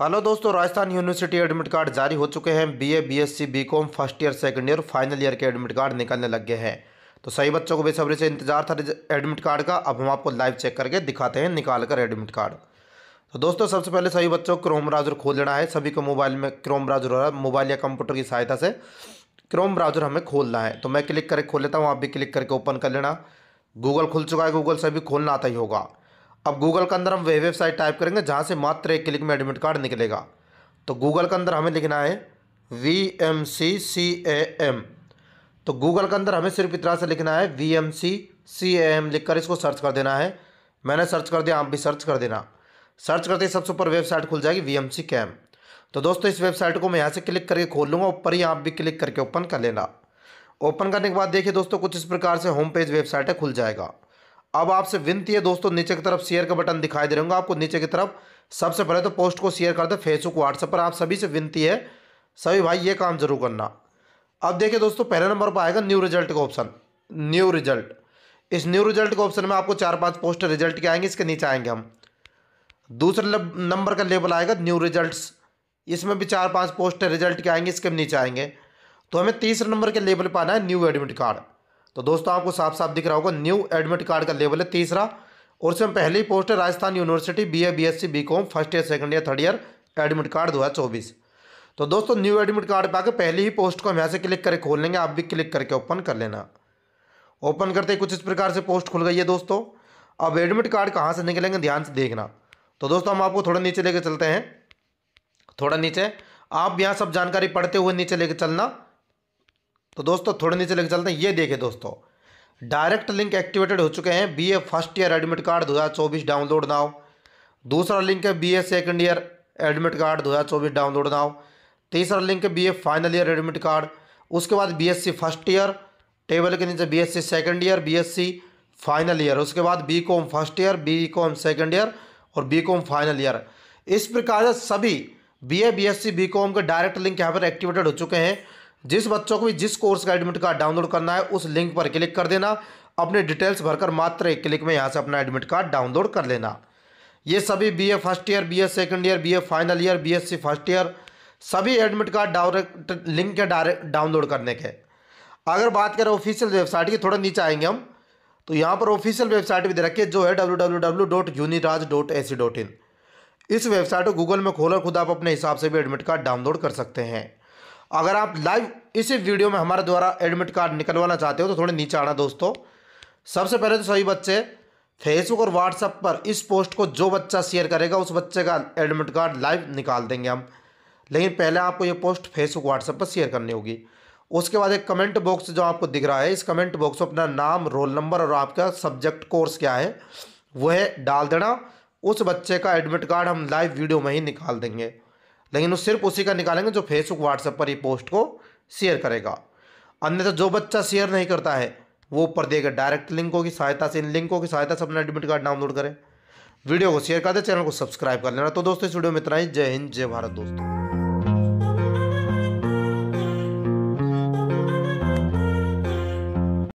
hello दोस्तों Rajasthan university admit card जारी हो चुके हैं BA BSc BCom first year second year final year के एडमिट कार्ड निकलने लग गए हैं तो सही बच्चों को बेसब्री से इंतजार था एडमिट कार्ड का अब हम आपको लाइव चेक करके दिखाते हैं निकाल कर एडमिट कार्ड तो दोस्तों सबसे पहले सभी बच्चों को क्रोम ब्राउजर खोल लेना है सभी को मोबाइल में क्रोम ब्राउजर हो रहा है मोबाइल या कंप्यूटर की सहायता से क्रोम ब्राउजर हमें खोलना है तो मैं क्लिक करके खोल लेता हूँ आप भी क्लिक करके ओपन कर लेना गूगल खुल चुका है गूगल से भी खोलना आता ही होगा अब गूगल के अंदर हम वह वेबसाइट टाइप करेंगे जहाँ से मात्र एक क्लिक में एडमिट कार्ड निकलेगा तो गूगल के अंदर हमें लिखना है V M C C A M तो गूगल के अंदर हमें सिर्फ इतना से लिखना है V M C C A M लिख कर इसको सर्च कर देना है मैंने सर्च कर दिया आप भी सर्च कर देना सर्च करते ही सबसे ऊपर वेबसाइट खुल जाएगी वी एम सी कैम तो दोस्तों इस वेबसाइट को मैं यहाँ से क्लिक करके खोल लूँगा ऊपर ही आप भी क्लिक करके ओपन कर लेना ओपन करने के बाद देखिए दोस्तों कुछ इस प्रकार से होम पेज वेबसाइट है खुल जाएगा अब आपसे विनती है दोस्तों नीचे की तरफ शेयर का बटन दिखाई दे रहे होंगे आपको नीचे की तरफ सबसे पहले तो पोस्ट को शेयर कर दे फेसबुक व्हाट्सएप पर आप सभी से विनती है सभी भाई ये काम जरूर करना अब देखिए दोस्तों पहले नंबर पर आएगा न्यू रिजल्ट का ऑप्शन न्यू रिजल्ट इस न्यू रिजल्ट के ऑप्शन में आपको चार पांच पोस्ट रिजल्ट के आएंगे इसके नीचे आएंगे हम दूसरे नंबर का लेबल आएगा न्यू रिजल्ट्स इसमें भी चार पांच पोस्ट रिजल्ट के आएंगे इसके नीचे आएंगे तो हमें तीसरे नंबर के लेबल पर आना है न्यू एडमिट कार्ड तो दोस्तों आपको साफ साफ दिख रहा होगा न्यू एडमिट कार्ड का लेवल है तीसरा और उसमें पहली पोस्ट है Rajasthan university B A B S C B com first year second year third year admit card दो हज़ार चौबीस तो दोस्तों न्यू एडमिट कार्ड पर आकर पहली ही पोस्ट को हम यहाँ से क्लिक करके खोल लेंगे आप भी क्लिक करके ओपन कर लेना ओपन करते ही कुछ इस प्रकार से पोस्ट खुल गई है दोस्तों अब एडमिट कार्ड कहाँ से निकलेंगे ध्यान से देखना तो दोस्तों हम आपको थोड़ा नीचे लेके चलते हैं थोड़ा नीचे आप यहाँ सब जानकारी पढ़ते हुए नीचे लेके चलना तो दोस्तों थोड़े नीचे लेके चलते हैं ये देखें दोस्तों डायरेक्ट लिंक एक्टिवेटेड हो चुके हैं BA first year admit card 2024 download now दूसरा लिंक है BA second year admit card 2024 download now तीसरा लिंक है BA final year admit card उसके बाद बीएससी फर्स्ट ईयर टेबल के नीचे BSc second year BSc final year उसके बाद com first year com second year और कॉम फाइनल ईयर इस प्रकार से सभी सी बी कॉम के डायरेक्ट लिंक यहाँ पर एक्टिवेटेड हो चुके हैं जिस बच्चों को भी जिस कोर्स का एडमिट कार्ड डाउनलोड करना है उस लिंक पर क्लिक कर देना अपने डिटेल्स भरकर मात्र एक क्लिक में यहाँ से अपना एडमिट कार्ड डाउनलोड कर लेना ये सभी B A first year B A second year B A final year B S C first year सभी एडमिट कार्ड डायरेक्ट लिंक के डायरेक्ट डाउनलोड करने के अगर बात करें ऑफिशियल वेबसाइट की थोड़ा नीचे आएंगे हम तो यहाँ पर ऑफिशियल वेबसाइट भी दे रखी है जो है W W W dot dot A C dot in इस वेबसाइट को गूगल में खोलकर खुद आप अपने हिसाब से भी एडमिट कार्ड डाउनलोड कर सकते हैं अगर आप लाइव इसी वीडियो में हमारे द्वारा एडमिट कार्ड निकलवाना चाहते हो तो थोड़े नीचे आना दोस्तों सबसे पहले तो सभी बच्चे फेसबुक और व्हाट्सएप पर इस पोस्ट को जो बच्चा शेयर करेगा उस बच्चे का एडमिट कार्ड लाइव निकाल देंगे हम लेकिन पहले आपको ये पोस्ट फेसबुक व्हाट्सएप पर शेयर करनी होगी उसके बाद एक कमेंट बॉक्स जो आपको दिख रहा है इस कमेंट बॉक्स में अपना नाम रोल नंबर और आपका सब्जेक्ट कोर्स क्या है वह डाल देना उस बच्चे का एडमिट कार्ड हम लाइव वीडियो में ही निकाल देंगे लेकिन वो सिर्फ उसी का निकालेंगे जो फेसबुक व्हाट्सएप पर ही पोस्ट को शेयर करेगा अन्यथा जो बच्चा शेयर नहीं करता है वो ऊपर देगा डायरेक्ट लिंकों की सहायता से इन लिंकों की सहायता से अपना एडमिट कार्ड डाउनलोड करें वीडियो को शेयर कर दे चैनल को सब्सक्राइब कर लेना तो दोस्तों इस वीडियो में इतना ही जय हिंद जय भारत दोस्तों